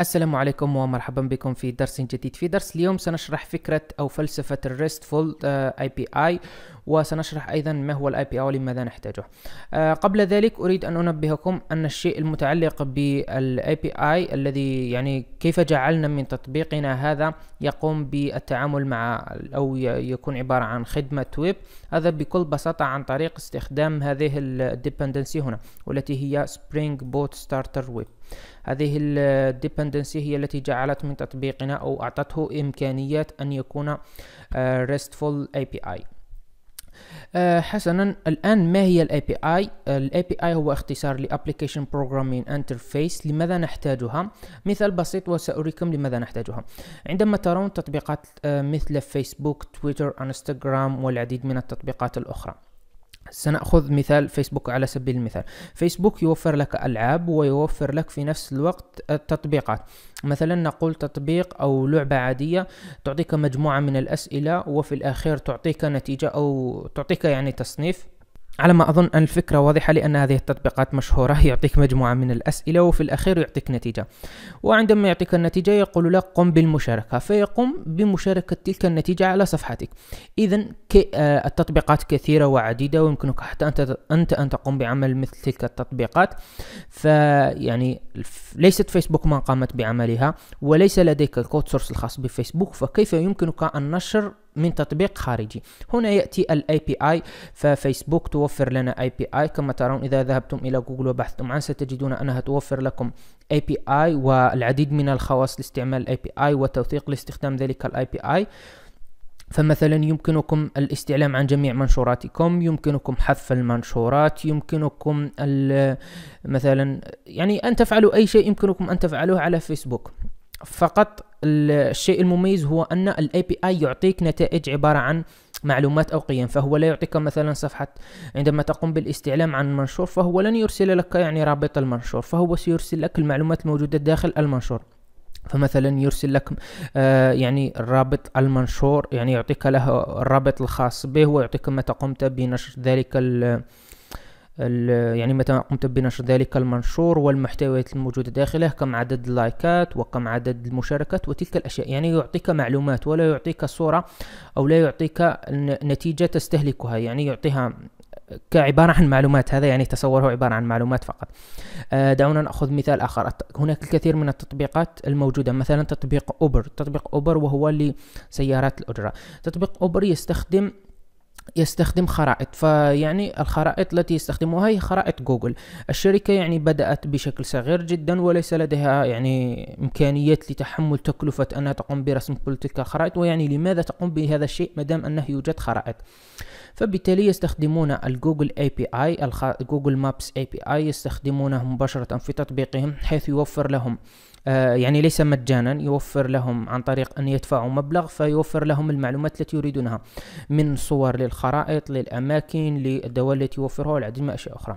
السلام عليكم ومرحبا بكم في درس جديد في درس اليوم سنشرح فكرة أو فلسفة الريستفول اي آه، بي اي وسنشرح أيضا ما هو الاي بي او لماذا نحتاجه آه، قبل ذلك أريد أن أنبهكم أن الشيء المتعلق بالاي بي اي الذي يعني كيف جعلنا من تطبيقنا هذا يقوم بالتعامل مع أو يكون عبارة عن خدمة ويب هذا بكل بساطة عن طريق استخدام هذه الديبندنسي هنا والتي هي سبرينج بوت ستارتر ويب هذه الديبندنسي هي التي جعلت من تطبيقنا أو أعطته امكانيات أن يكون بي آه، اي آه، حسنا الآن ما هي الاي بي اي الاي بي اي هو اختصار لابليكيشن بروجرامين انترفيس لماذا نحتاجها مثال بسيط وسأريكم لماذا نحتاجها عندما ترون تطبيقات آه، مثل فيسبوك تويتر انستغرام والعديد من التطبيقات الأخرى سنأخذ مثال فيسبوك على سبيل المثال فيسبوك يوفر لك ألعاب ويوفر لك في نفس الوقت التطبيقات مثلا نقول تطبيق أو لعبة عادية تعطيك مجموعة من الأسئلة وفي الأخير تعطيك نتيجة أو تعطيك يعني تصنيف على ما أظن أن الفكرة واضحة لأن هذه التطبيقات مشهورة يعطيك مجموعة من الأسئلة وفي الأخير يعطيك نتيجة وعندما يعطيك النتيجة يقول لك قم بالمشاركة فيقوم بمشاركة تلك النتيجة على صفحتك إذا آه، التطبيقات كثيرة وعديدة ويمكنك حتى أنت, أنت أن تقوم بعمل مثل تلك التطبيقات فيعني ليست فيسبوك من قامت بعملها وليس لديك الكود سورس الخاص بفيسبوك فكيف يمكنك أن نشر من تطبيق خارجي هنا يأتي الاي بي اي ففيسبوك توفر لنا اي بي اي كما ترون اذا ذهبتم الى جوجل وبحثتم عنه ستجدون انها توفر لكم اي بي اي والعديد من الخواص لاستعمال الاي بي اي وتوثيق لاستخدام ذلك الاي بي اي فمثلا يمكنكم الاستعلام عن جميع منشوراتكم يمكنكم حذف المنشورات يمكنكم مثلا يعني ان تفعلوا اي شيء يمكنكم ان تفعلوه على فيسبوك فقط الشيء المميز هو ان الاي بي اي يعطيك نتائج عباره عن معلومات او قيم فهو لا يعطيك مثلا صفحه عندما تقوم بالاستعلام عن منشور فهو لن يرسل لك يعني رابط المنشور فهو سيرسل لك المعلومات الموجوده داخل المنشور فمثلا يرسل لك آه يعني رابط المنشور يعني يعطيك له الرابط الخاص به ويعطيك متى قمت بنشر ذلك يعني مثلا قمت بنشر ذلك المنشور والمحتويات الموجودة داخله كم عدد اللايكات وكم عدد المشاركات وتلك الأشياء يعني يعطيك معلومات ولا يعطيك صورة أو لا يعطيك نتيجة تستهلكها يعني يعطيها كعبارة عن معلومات هذا يعني تصوره عبارة عن معلومات فقط آه، دعونا نأخذ مثال آخر هناك الكثير من التطبيقات الموجودة مثلا تطبيق أوبر تطبيق أوبر وهو لسيارات الأجرة تطبيق أوبر يستخدم يستخدم خرائط فيعني الخرائط التي يستخدمها هي خرائط جوجل الشركة يعني بدأت بشكل صغير جدا وليس لديها يعني إمكانيات لتحمل تكلفة أنها تقوم برسم كل تلك الخرائط ويعني لماذا تقوم بهذا الشيء مدام أنه يوجد خرائط فبالتالي يستخدمون الجوجل اي بي اي جوجل مابس اي بي اي يستخدمونه مباشرة في تطبيقهم حيث يوفر لهم آه يعني ليس مجانا يوفر لهم عن طريق أن يدفعوا مبلغ فيوفر لهم المعلومات التي يريدونها من صور للخ... للخرائط للأماكن للدول التي توفرها والعديد من الأشياء أخرى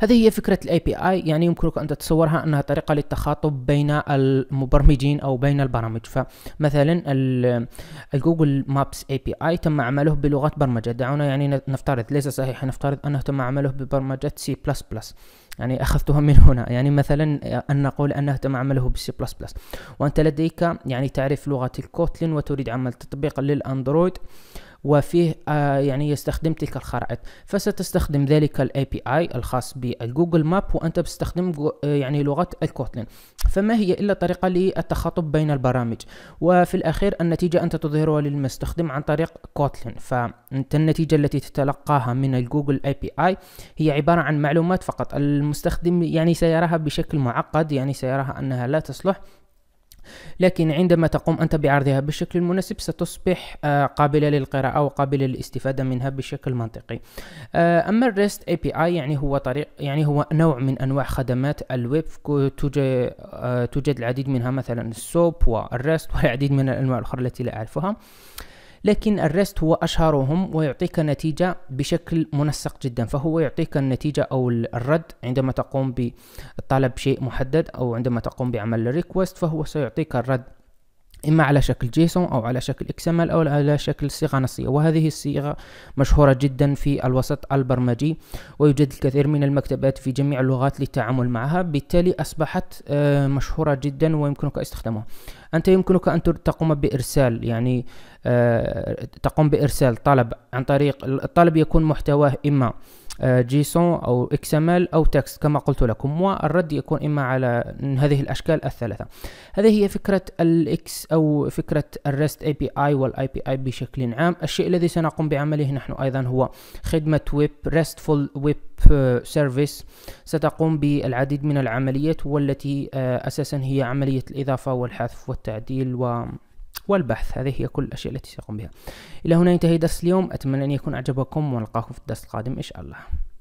هذه هي فكرة الاي بي اي يعني يمكنك ان تتصورها انها طريقة للتخاطب بين المبرمجين او بين البرامج فمثلا الجوجل مابس اي بي اي تم عمله بلغة برمجة دعونا يعني نفترض ليس صحيح نفترض انه تم عمله ببرمجة سي بلس بلس يعني اخذتها من هنا يعني مثلا ان نقول انه تم عمله بسي بلس بلس وانت لديك يعني تعرف لغة الكوتلين وتريد عمل تطبيق للاندرويد وفيه آه، يعني يستخدم تلك الخرائط فستستخدم ذلك الاي بي اي الخاص بالجوجل ماب وانت بتستخدم آه، يعني لغه الكوتلين فما هي الا طريقه للتخاطب بين البرامج وفي الاخير النتيجه انت تظهرها للمستخدم عن طريق كوتلين فانت النتيجه التي تتلقاها من الجوجل اي بي اي هي عباره عن معلومات فقط المستخدم يعني سيراها بشكل معقد يعني سيراها انها لا تصلح لكن عندما تقوم أنت بعرضها بالشكل المناسب ستصبح آه، قابلة للقراءة وقابلة للاستفادة منها بشكل منطقي آه، أما الريست API يعني هو طريق يعني هو نوع من أنواع خدمات الويب آه، توجد, العديد منها مثلا السوب والريست والعديد من الأنواع الأخرى التي لا أعرفها لكن الريست هو أشهرهم ويعطيك نتيجة بشكل منسق جدا فهو يعطيك النتيجة أو الرد عندما تقوم بطلب شيء محدد أو عندما تقوم بعمل ريكوست فهو سيعطيك الرد إما على شكل جيسون أو على شكل XML أو على شكل صيغة نصية وهذه الصيغة مشهورة جدا في الوسط البرمجي ويوجد الكثير من المكتبات في جميع اللغات للتعامل معها بالتالي أصبحت آه، مشهورة جدا ويمكنك استخدامها أنت يمكنك أن تقوم بإرسال يعني آه، تقوم بإرسال طلب عن طريق الطلب يكون محتواه إما آه، جيسون او اكس ام ال او تكست كما قلت لكم والرد يكون اما على هذه الاشكال الثلاثه هذه هي فكره الاكس او فكره الريست اي بي اي والاي بي اي بشكل عام الشيء الذي سنقوم بعمله نحن ايضا هو خدمه ويب ريستفول ويب سيرفيس ستقوم بالعديد من العمليات والتي آه، اساسا هي عمليه الاضافه والحذف والتعديل و والبحث هذه هي كل الأشياء التي سيقوم بها إلى هنا ينتهي درس اليوم أتمنى أن يكون أعجبكم ونلقاكم في الدرس القادم إن شاء الله